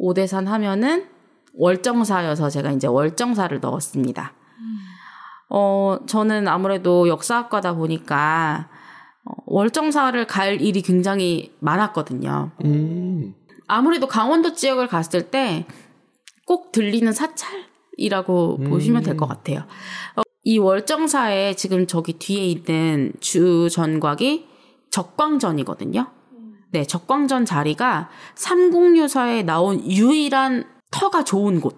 오대산 하면은 월정사여서 제가 이제 월정사를 넣었습니다. 음. 어, 저는 아무래도 역사학과다 보니까 어, 월정사를 갈 일이 굉장히 많았거든요. 음. 아무래도 강원도 지역을 갔을 때 꼭 들리는 사찰이라고 음. 보시면 될 것 같아요. 어, 이 월정사에 지금 저기 뒤에 있는 주 전곽이 적광전이거든요. 네, 적광전 자리가 삼국유사에 나온 유일한 터가 좋은 곳.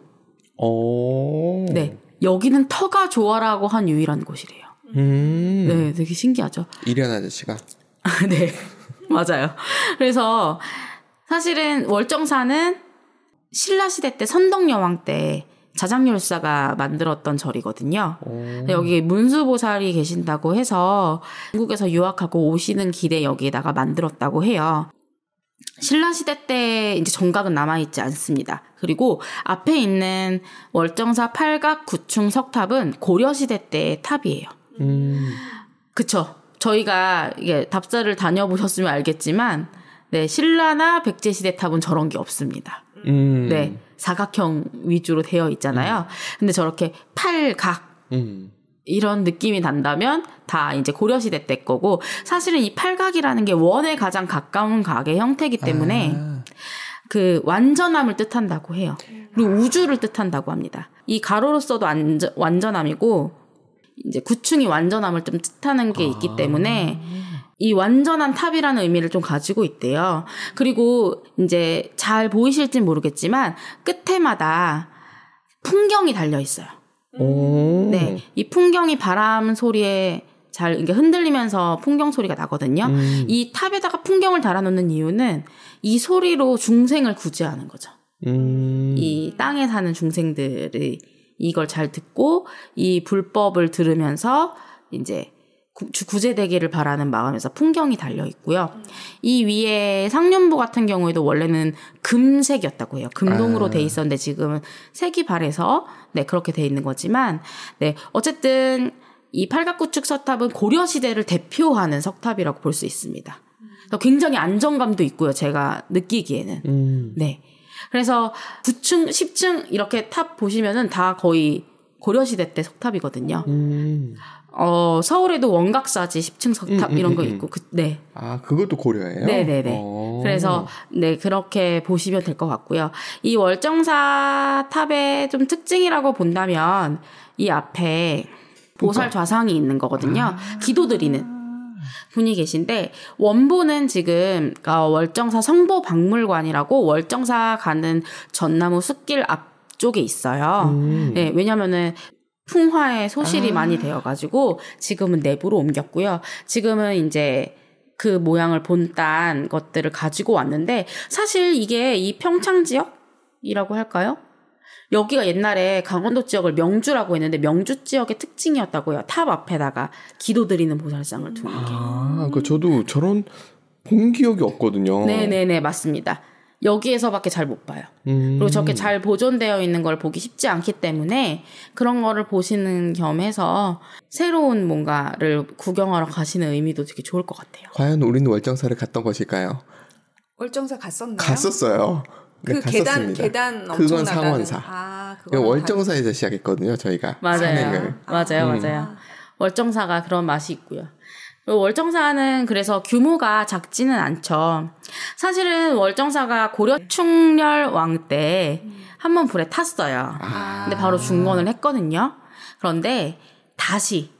오. 네, 여기는 터가 좋아라고 한 유일한 곳이래요. 음. 네, 되게 신기하죠. 이련 아저씨가. 네, 맞아요. 그래서 사실은 월정사는 신라 시대 때 선덕 여왕 때 자장열사가 만들었던 절이거든요. 여기 문수보살이 계신다고 해서 중국에서 유학하고 오시는 길에 여기에다가 만들었다고 해요. 신라시대 때 이제 정각은 남아있지 않습니다. 그리고 앞에 있는 월정사 팔각 구충 석탑은 고려시대 때의 탑이에요. 음. 그쵸. 저희가 이게 답사를 다녀보셨으면 알겠지만, 네, 신라나 백제시대 탑은 저런 게 없습니다. 음. 네. 사각형 위주로 되어 있잖아요. 음. 근데 저렇게 팔각 음. 이런 느낌이 난다면 다 이제 고려시대 때 거고 사실은 이 팔각이라는 게 원에 가장 가까운 각의 형태이기 때문에 아. 그 완전함을 뜻한다고 해요. 그리고 아. 우주를 뜻한다고 합니다. 이 가로로서도 완전, 완전함이고 이제 구충이 완전함을 좀 뜻하는 게 있기 아. 때문에 이 완전한 탑이라는 의미를 좀 가지고 있대요. 그리고 이제 잘 보이실진 모르겠지만 끝에마다 풍경이 달려 있어요. 네, 이 풍경이 바람 소리에 잘 이게 흔들리면서 풍경 소리가 나거든요. 음. 이 탑에다가 풍경을 달아놓는 이유는 이 소리로 중생을 구제하는 거죠. 음. 이 땅에 사는 중생들이 이걸 잘 듣고 이 불법을 들으면서 이제 구제되기를 바라는 마음에서 풍경이 달려 있고요. 이 위에 상륜부 같은 경우에도 원래는 금색이었다고 해요. 금동으로 아. 돼 있었는데 지금은 색이 바래서네 그렇게 돼 있는 거지만 네 어쨌든 이 팔각구축 석탑은 고려 시대를 대표하는 석탑이라고 볼 수 있습니다. 굉장히 안정감도 있고요. 제가 느끼기에는 음. 네 그래서 9층, 10층 이렇게 탑 보시면은 다 거의 고려시대 때 석탑이거든요. 음. 어, 서울에도 원각사지 10층 석탑 음, 음, 이런 거 음, 음. 있고, 그, 네. 아, 그것도 고려예요? 네네네. 오. 어. 그래서, 네, 그렇게 보시면 될 것 같고요. 이 월정사 탑의 좀 특징이라고 본다면, 이 앞에 보살 좌상이 있는 거거든요. 아. 기도 드리는. 분이 계신데 원본은 지금 어, 월정사 성보 박물관이라고 월정사 가는 전나무 숲길 앞 쪽에 있어요. 음. 네, 왜냐면은 풍화에 소실이 아. 많이 되어가지고 지금은 내부로 옮겼고요. 지금은 이제 그 모양을 본딴 것들을 가지고 왔는데 사실 이게 이 평창 지역이라고 할까요? 여기가 옛날에 강원도 지역을 명주라고 했는데 명주 지역의 특징이었다고요. 탑 앞에다가 기도 드리는 보살상을 두는 게. 아, 그러니까 저도 저런 본 기억이 없거든요. 네네네, 맞습니다. 여기에서밖에 잘 못 봐요. 음. 그리고 저렇게 잘 보존되어 있는 걸 보기 쉽지 않기 때문에 그런 거를 보시는 겸해서 새로운 뭔가를 구경하러 가시는 의미도 되게 좋을 것 같아요. 과연 우리는 월정사를 갔던 것일까요? 월정사 갔었나요? 갔었어요. 네, 그 갔었습니다. 계단 계단 그건 상원사. 아, 월정사에서 시작했거든요. 저희가 맞아요. 산행을. 맞아요, 음. 맞아요. 아. 월정사가 그런 맛이 있고요. 월정사는 그래서 규모가 작지는 않죠. 사실은 월정사가 고려 충렬 왕때 한 번 불에 탔어요. 아. 근데 바로 중건을 했거든요. 그런데 다시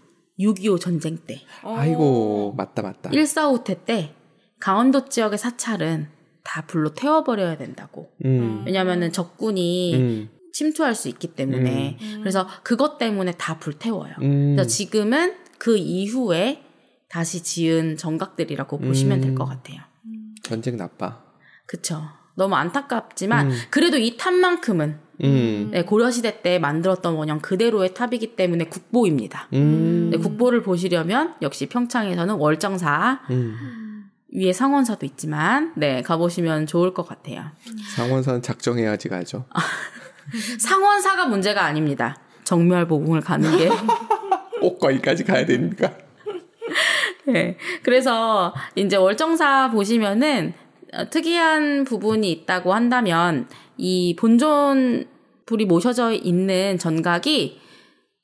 6.25 전쟁 때. 아이고, 어. 맞다, 맞다. 145 태때 강원도 지역의 사찰은 다 불로 태워버려야 된다고. 음. 왜냐면은 적군이 음. 침투할 수 있기 때문에. 음. 그래서 그것 때문에 다 불태워요. 음. 그래서 지금은 그 이후에 다시 지은 정각들이라고 음. 보시면 될 것 같아요. 전쟁 나빠. 그쵸. 너무 안타깝지만 음. 그래도 이 탑만큼은 음. 네, 고려시대 때 만들었던 원형 그대로의 탑이기 때문에 국보입니다. 음. 네, 국보를 보시려면 역시 평창에서는 월정사 음. 위에 상원사도 있지만 네 가보시면 좋을 것 같아요. 상원사는 작정해야지 가죠. 상원사가 문제가 아닙니다. 정멸보궁을 가는 게꼭 거기까지 가야 됩니까? 네. 그래서 이제 월정사 보시면은 어, 특이한 부분이 있다고 한다면 이 본존 불이 모셔져 있는 전각이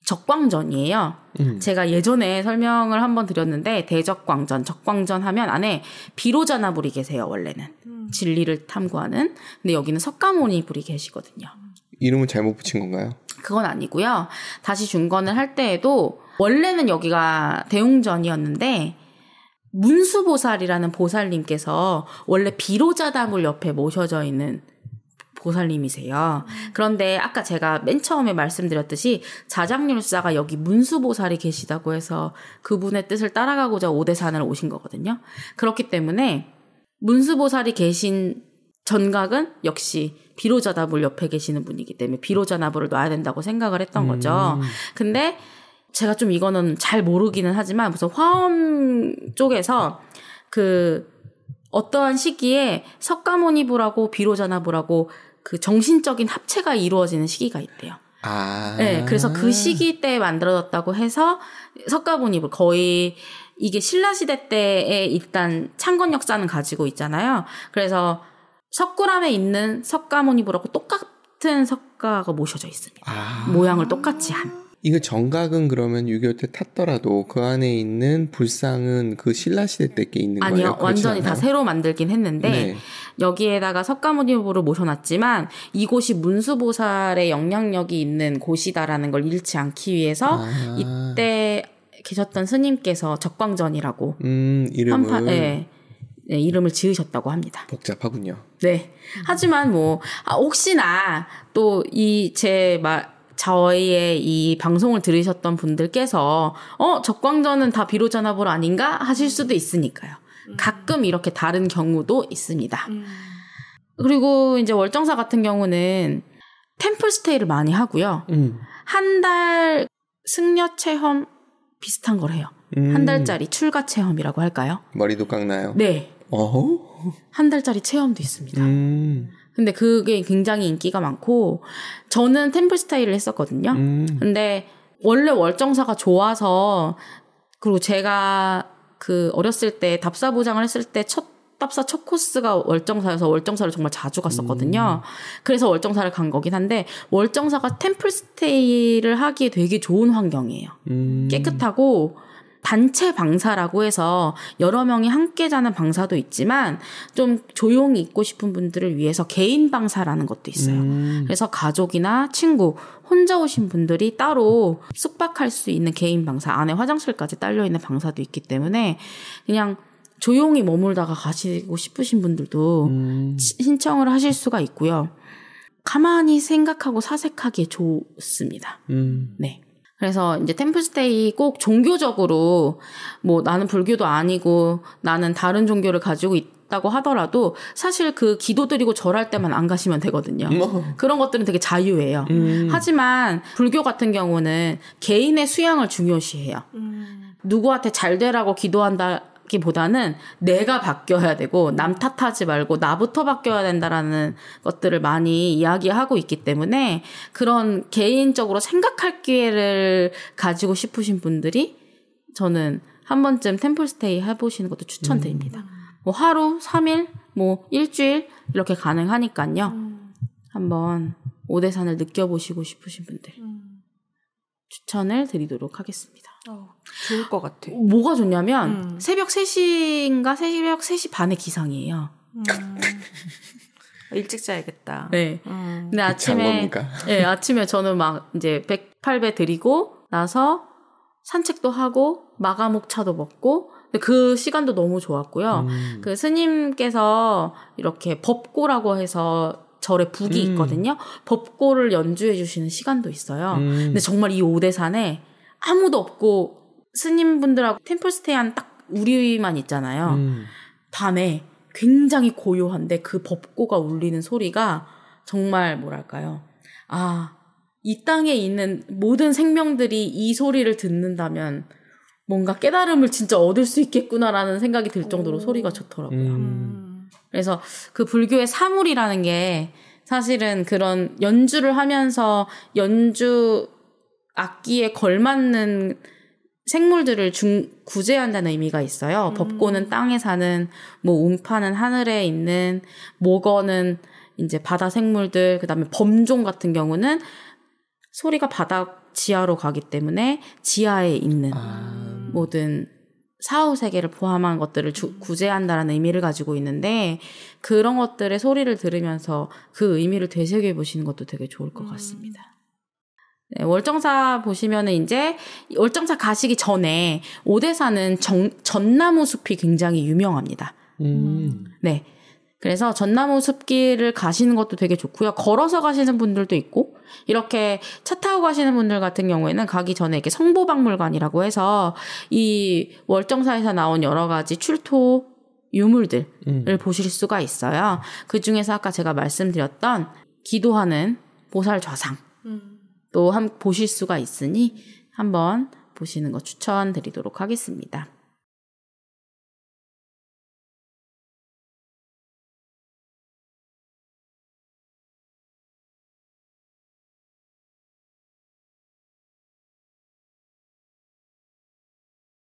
적광전이에요. 음. 제가 예전에 설명을 한번 드렸는데 대적광전, 적광전 하면 안에 비로자나 불이 계세요. 원래는 음. 진리를 탐구하는. 근데 여기는 석가모니 불이 계시거든요. 이름을 잘못 붙인 건가요? 그건 아니고요. 다시 중건을 할 때에도 원래는 여기가 대웅전이었는데 문수보살이라는 보살님께서 원래 비로자다을 옆에 모셔져 있는 보살님이세요. 그런데 아까 제가 맨 처음에 말씀드렸듯이 자장률사가 여기 문수보살이 계시다고 해서 그분의 뜻을 따라가고자 오대산을 오신 거거든요. 그렇기 때문에 문수보살이 계신 전각은 역시 비로자나불 옆에 계시는 분이기 때문에 비로자나불을 놔야 된다고 생각을 했던 음. 거죠. 근데 제가 좀 이거는 잘 모르기는 하지만 무슨 화엄 쪽에서 그 어떠한 시기에 석가모니부라고 비로자나부라고 그 정신적인 합체가 이루어지는 시기가 있대요. 아. 네, 그래서 그 시기 때 만들어졌다고 해서 석가모니부 거의 이게 신라 시대 때에 일단 창건 역사는 가지고 있잖아요. 그래서 석굴암에 있는 석가모니보라고 똑같은 석가가 모셔져 있습니다. 아~ 모양을 똑같이 한. 이거 정각은 그러면 6.25 때 탔더라도 그 안에 있는 불상은 그 신라시대 때께 있는 아니요, 거예요? 아니요. 완전히 않아요? 다 새로 만들긴 했는데 네. 여기에다가 석가모니보를 모셔놨지만 이곳이 문수보살의 영향력이 있는 곳이다라는 걸 잃지 않기 위해서 아~ 이때 계셨던 스님께서 적광전이라고 음, 이름을 한파, 네. 예, 네, 이름을 지으셨다고 합니다. 복잡하군요. 네. 하지만 뭐 아, 혹시나 또 이제말 저희의 이 방송을 들으셨던 분들께서 어 적광전은 다 비로전화볼 아닌가 하실 수도 있으니까요. 음. 가끔 이렇게 다른 경우도 있습니다. 음. 그리고 이제 월정사 같은 경우는 템플스테이를 많이 하고요. 음. 한달 승려 체험 비슷한 걸 해요. 음. 한 달짜리 출가 체험이라고 할까요? 머리도 깎나요? 네. 어허? 한 달짜리 체험도 있습니다. 음. 근데 그게 굉장히 인기가 많고 저는 템플 스타일을 했었거든요. 음. 근데 원래 월정사가 좋아서 그리고 제가 그 어렸을 때 답사 보장을 했을 때 첫 답사 첫 코스가 월정사여서 월정사를 정말 자주 갔었거든요. 음. 그래서 월정사를 간 거긴 한데 월정사가 템플 스테이를 하기에 되게 좋은 환경이에요. 음. 깨끗하고 단체 방사라고 해서 여러 명이 함께 자는 방사도 있지만 좀 조용히 있고 싶은 분들을 위해서 개인 방사라는 것도 있어요. 음. 그래서 가족이나 친구 혼자 오신 분들이 따로 숙박할 수 있는 개인 방사 안에 화장실까지 딸려 있는 방사도 있기 때문에 그냥 조용히 머물다가 가시고 싶으신 분들도 음. 신청을 하실 수가 있고요. 가만히 생각하고 사색하기에 좋습니다. 음. 네. 그래서 이제 템플스테이 꼭 종교적으로 뭐 나는 불교도 아니고 나는 다른 종교를 가지고 있다고 하더라도 사실 그 기도 드리고 절할 때만 안 가시면 되거든요. 뭐. 그런 것들은 되게 자유예요. 음. 하지만 불교 같은 경우는 개인의 수양을 중요시해요. 음. 누구한테 잘 되라고 기도한다 기보다는 내가 바뀌어야 되고 남 탓하지 말고 나부터 바뀌어야 된다라는 것들을 많이 이야기하고 있기 때문에 그런 개인적으로 생각할 기회를 가지고 싶으신 분들이 저는 한 번쯤 템플스테이 해보시는 것도 추천드립니다. 음. 뭐 하루, 3일, 뭐 일주일 이렇게 가능하니까요. 음. 한번 오대산을 느껴보시고 싶으신 분들 음. 추천을 드리도록 하겠습니다. 어, 좋을 것 같아. 어, 뭐가 좋냐면 음. 새벽 3시인가 새벽 3시 반에 기상이에요. 음. 일찍 자야겠다. 네. 음. 근데 아침에 네, 아침에 저는 막 이제 108배 드리고 나서 산책도 하고 마가목차도 먹고 그 시간도 너무 좋았고요. 음. 그 스님께서 이렇게 법고라고 해서 절에 북이 음. 있거든요. 법고를 연주해 주시는 시간도 있어요. 음. 근데 정말 이 오대산에 아무도 없고 스님분들하고 템플스테이한 딱 우리만 있잖아요. 음. 밤에 굉장히 고요한데 그 법고가 울리는 소리가 정말 뭐랄까요. 아, 이 땅에 있는 모든 생명들이 이 소리를 듣는다면 뭔가 깨달음을 진짜 얻을 수 있겠구나라는 생각이 들 정도로 오. 소리가 좋더라고요. 음. 음. 그래서 그 불교의 사물이라는 게 사실은 그런 연주를 하면서 연주 악기에 걸맞는 생물들을 중, 구제한다는 의미가 있어요. 음. 법고는 땅에 사는, 뭐, 운파는 하늘에 있는, 모거는 이제 바다 생물들, 그 다음에 범종 같은 경우는 소리가 바닥 지하로 가기 때문에 지하에 있는 아. 모든 사후 세계를 포함한 것들을 주, 구제한다라는 의미를 가지고 있는데 그런 것들의 소리를 들으면서 그 의미를 되새겨 보시는 것도 되게 좋을 것 음. 같습니다. 네, 월정사 보시면은 이제 월정사 가시기 전에 오대사는 정, 전나무 숲이 굉장히 유명합니다. 음. 네. 그래서 전나무 숲길을 가시는 것도 되게 좋고요. 걸어서 가시는 분들도 있고 이렇게 차 타고 가시는 분들 같은 경우에는 가기 전에 이렇게 성보박물관이라고 해서 이 월정사에서 나온 여러 가지 출토 유물들을 음. 보실 수가 있어요. 그 중에서 아까 제가 말씀드렸던 기도하는 보살 좌상. 음. 또 한, 보실 수가 있으니 한번 보시는 거 추천드리도록 하겠습니다.